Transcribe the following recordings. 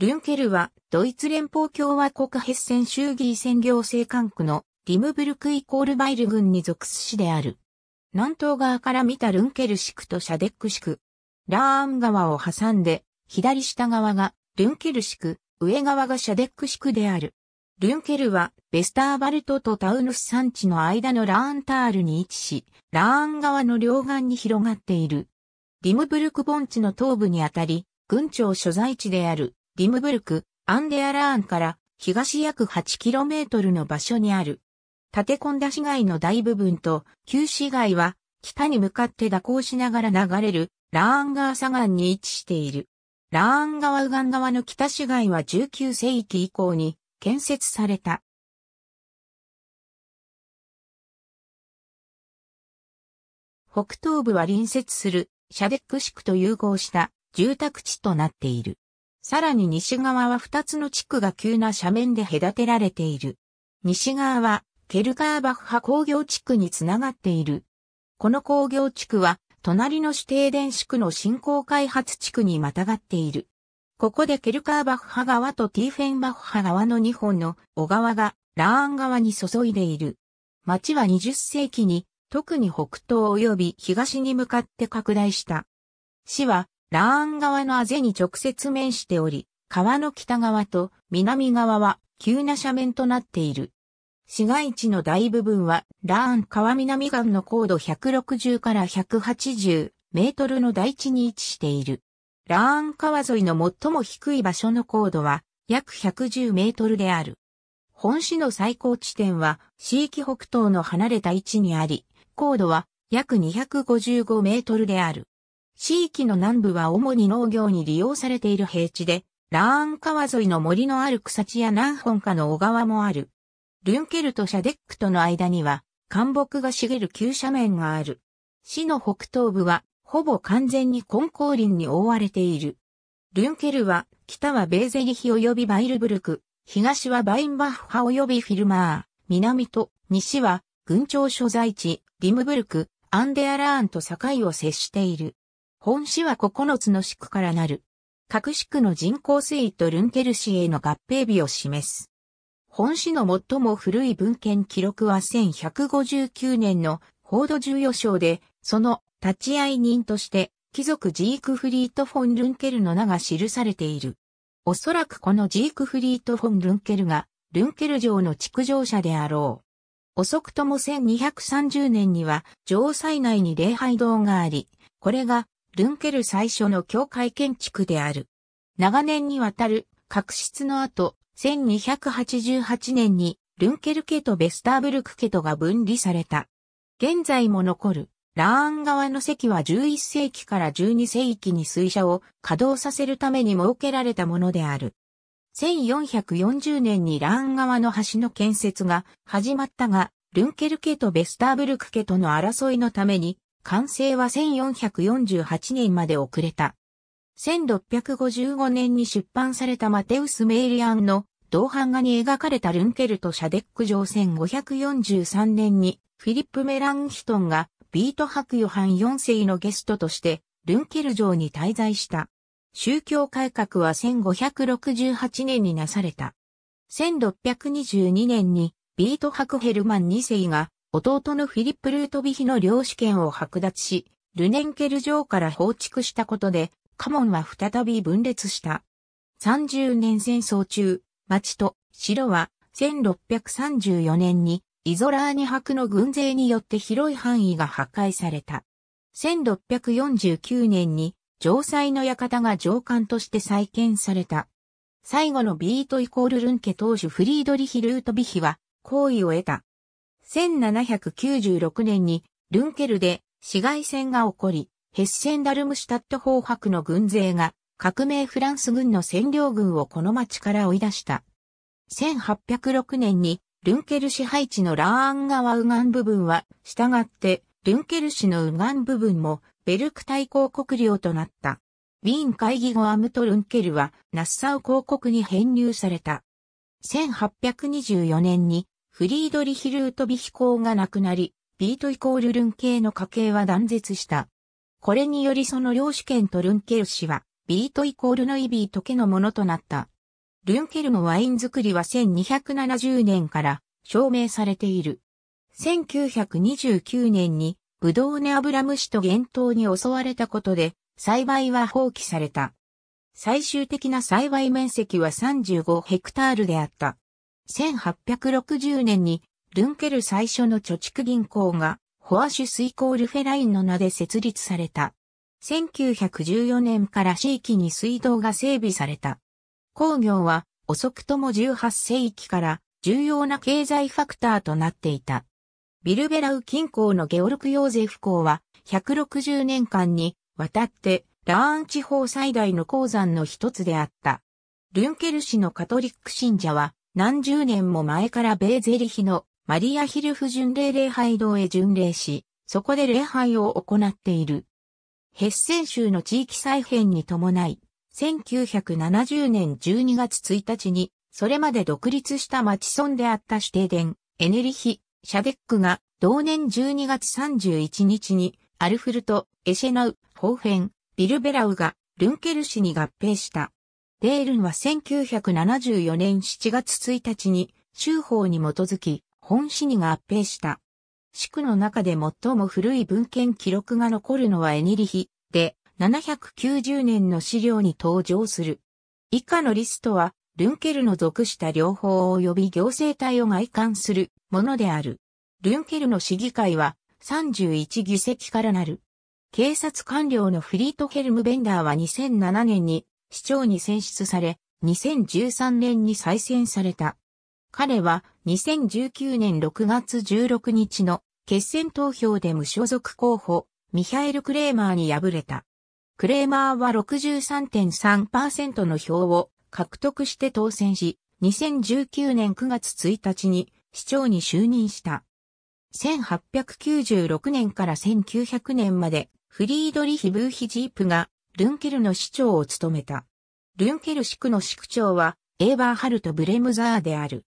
ルンケルは、ドイツ連邦共和国ヘッセン州議選行政管区のリムブルクイコールバイル郡に属す市である。南東側から見たルンケル市区とシャデック市区。ラーン川を挟んで、左下側がルンケル市区、上側がシャデック市区である。ルンケルは、ベスターバルトとタウヌス山地の間のラーンタールに位置し、ラーン川の両岸に広がっている。リムブルク盆地の東部にあたり、郡庁所在地である。リムブルク、アンデアラーンから東約 8km の場所にある。立て込んだ市街の大部分と旧市街は北に向かって蛇行しながら流れるラーン川左岸に位置している。ラーン川右岸側の北市街は19世紀以降に建設された。北東部は隣接するシャデックシ区と融合した住宅地となっている。さらに西側は2つの地区が急な斜面で隔てられている。西側はケルカーバッハ工業地区につながっている。この工業地区は隣の指定電子区の新興開発地区にまたがっている。ここでケルカーバッハ川とティーフェンバッハ川の2本の小川がラーン川に注いでいる。町は20世紀に特に北東及び東に向かって拡大した。市はラーン川のあぜに直接面しており、川の北側と南側は急な斜面となっている。市街地の大部分はラーン川南岸の高度160から180メートルの台地に位置している。ラーン川沿いの最も低い場所の高度は約110メートルである。本市の最高地点は市域北東の離れた位置にあり、高度は約255メートルである。地域の南部は主に農業に利用されている平地で、ラーン川沿いの森のある草地や何本かの小川もある。ルンケルとシャデックとの間には、干木が茂る急斜面がある。市の北東部は、ほぼ完全に根高林に覆われている。ルンケルは、北はベーゼリヒ及びバイルブルク、東はバインバッフ及びフィルマー、南と西は、群長所在地、リムブルク、アンデアラーンと境を接している。本市は9つの市区からなる。各市区の人口推移とルンケル市への合併日を示す。本市の最も古い文献記録は1159年の報道重要章で、その立ち会い人として、貴族ジークフリート・フォン・ルンケルの名が記されている。おそらくこのジークフリート・フォン・ルンケルが、ルンケル城の築城者であろう。遅くとも1230年には、城塞内に礼拝堂があり、これがルンケル最初の教会建築である。長年にわたる、確執の後、1288年に、ルンケル家とベスターブルク家とが分離された。現在も残る、ラーン側の席は11世紀から12世紀に水車を稼働させるために設けられたものである。1440年にラーン側の橋の建設が始まったが、ルンケル家とベスターブルク家との争いのために完成は1448年まで遅れた。1655年に出版されたマテウス・メイリアンの銅版画に描かれたルンケルト・シャデック城1543年にフィリップ・メランヒトンがビートハク・ヨハン4世のゲストとしてルンケル城に滞在した。宗教改革は1568年になされた。1622年にビートハク・ヘルマン2世が弟のフィリップ・ルートヴィヒの領主権を剥奪し、ルネンケル城から放逐したことで、カモンは再び分裂した。30年戦争中、町と城は1634年にイゾラーニ博の軍勢によって広い範囲が破壊された。1649年に城塞の館が城官として再建された。最後のビートイコールルンケ当主フリードリヒ・ルートビヒは好意を得た。1796年にルンケルで市街戦が起こり、ヘッセンダルムシュタット方白の軍勢が革命フランス軍の占領軍をこの町から追い出した。1806年にルンケル支配地のラーアン川右岸部分は、従ってルンケル市の右岸部分もベルク大公国領となった。ウィーン会議後アムト・ルンケルはナッサウ公国に編入された。1824年にフリードリヒ・ルートビヒ公が亡くなり、ビートイコールルン系の家系は断絶した。これによりその領主権とルンケル氏は、ビートイコールのイビート家のものとなった。ルンケルのワイン作りは1270年から証明されている。1929年に、ブドウネアブラムシと厳冬に襲われたことで、栽培は放棄された。最終的な栽培面積は35ヘクタールであった。1860年にルンケル最初の貯蓄銀行がホアシュスイコールフェラインの名で設立された。1914年から地域に水道が整備された。工業は遅くとも18世紀から重要な経済ファクターとなっていた。ビルベラウ近郊のゲオルク・ヨーゼフ港は160年間にわたってラーン地方最大の鉱山の一つであった。ルンケル市のカトリック信者は何十年も前からベーゼリヒのマリアヒルフ巡礼礼拝堂へ巡礼し、そこで礼拝を行っている。ヘッセン州の地域再編に伴い、1970年12月1日に、それまで独立した町村であった指定殿、エネリヒ、シャデックが、同年12月31日に、アルフルト、エシェナウ、ホーフェン、ビルベラウが、ルンケル市に合併した。レールンは1974年7月1日に、州法に基づき、本市にが合併した。地区の中で最も古い文献記録が残るのはエニリヒで、790年の資料に登場する。以下のリストは、ルンケルの属した両方及び行政体を外観するものである。ルンケルの市議会は31議席からなる。警察官僚のフリートヘルム・ベンダーは2007年に市長に選出され、2013年に再選された。彼は2019年6月16日の決選投票で無所属候補、ミハエル・クレーマーに敗れた。クレーマーは63.3%の票を獲得して当選し、2019年9月1日に市長に就任した。1896年から1900年までフリードリヒ・ブーヒ・ジープがルンケルの市長を務めた。ルンケル市区の市区長は、エーバーハルト・ブレムザーである。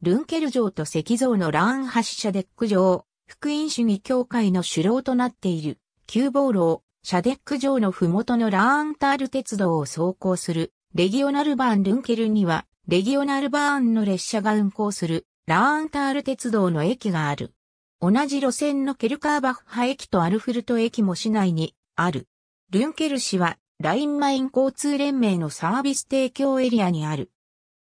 ルンケル城と石像のラーンハシシャデック城、福音主義教会の首領となっている、旧暴露、シャデック城の麓のラーンタール鉄道を走行する、レギオナルバーン・ルンケルには、レギオナルバーンの列車が運行する、ラーンタール鉄道の駅がある。同じ路線のケルカーバッハ駅とアルフルト駅も市内にある。ルンケル市は、ラインマイン交通連盟のサービス提供エリアにある。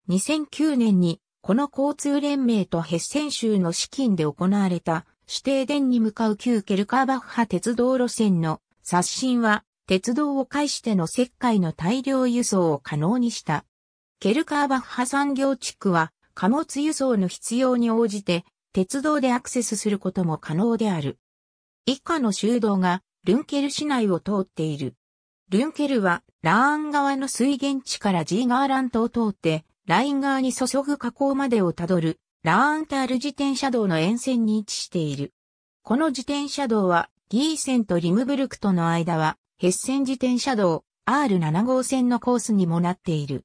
2009年に、この交通連盟とヘッセン州の資金で行われた、指定電に向かう旧ケルカーバッハ鉄道路線の刷新は、鉄道を介しての石灰の大量輸送を可能にした。ケルカーバッハ産業地区は、貨物輸送の必要に応じて、鉄道でアクセスすることも可能である。以下の修道がルンケル市内を通っている。ルンケルは、ラーン川の水源地からジーガーラントを通って、ライン川に注ぐ河口までをたどる、ラーンタール自転車道の沿線に位置している。この自転車道は、ギーセンとリムブルクとの間は、ヘッセン自転車道 R7 号線のコースにもなっている。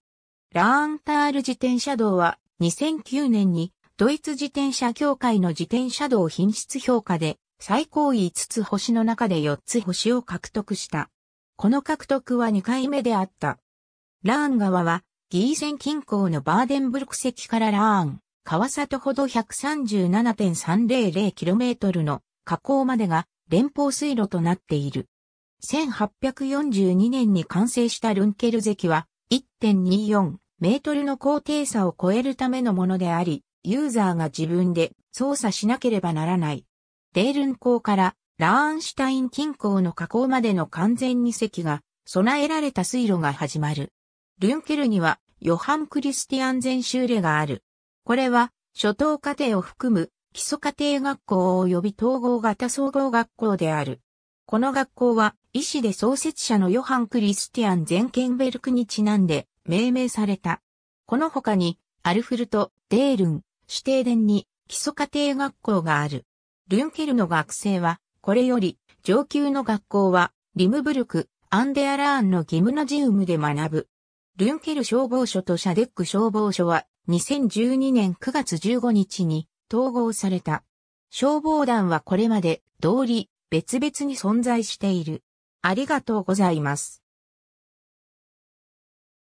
ラーンタール自転車道は、2009年に、ドイツ自転車協会の自転車道品質評価で、最高位5つ星の中で4つ星を獲得した。この獲得は2回目であった。ラーン川は、ギーセン近郊のバーデンブルク石からラーン、川里ほど 137.300km の河口までが連邦水路となっている。1842年に完成したルンケル席は1.24メートルの高低差を超えるためのものであり、ユーザーが自分で操作しなければならないデールン港からラーンシュタイン近郊の河口までの完全に席が備えられた水路が始まる。ルンケルにはヨハン・クリスティアン全修例がある。これは初等課程を含む基礎課程学校及び統合型総合学校である。この学校は医師で創設者のヨハン・クリスティアン・ゼンケンベルクにちなんで命名された。この他にアルフルト、デールン、指定殿に基礎家庭学校がある。ルンケルの学生は、これより、上級の学校は、リムブルク、アンデアラーンのギムナジウムで学ぶ。ルンケル消防署とシャデック消防署は、2012年9月15日に統合された。消防団はこれまで、通り、別々に存在している。ありがとうございます。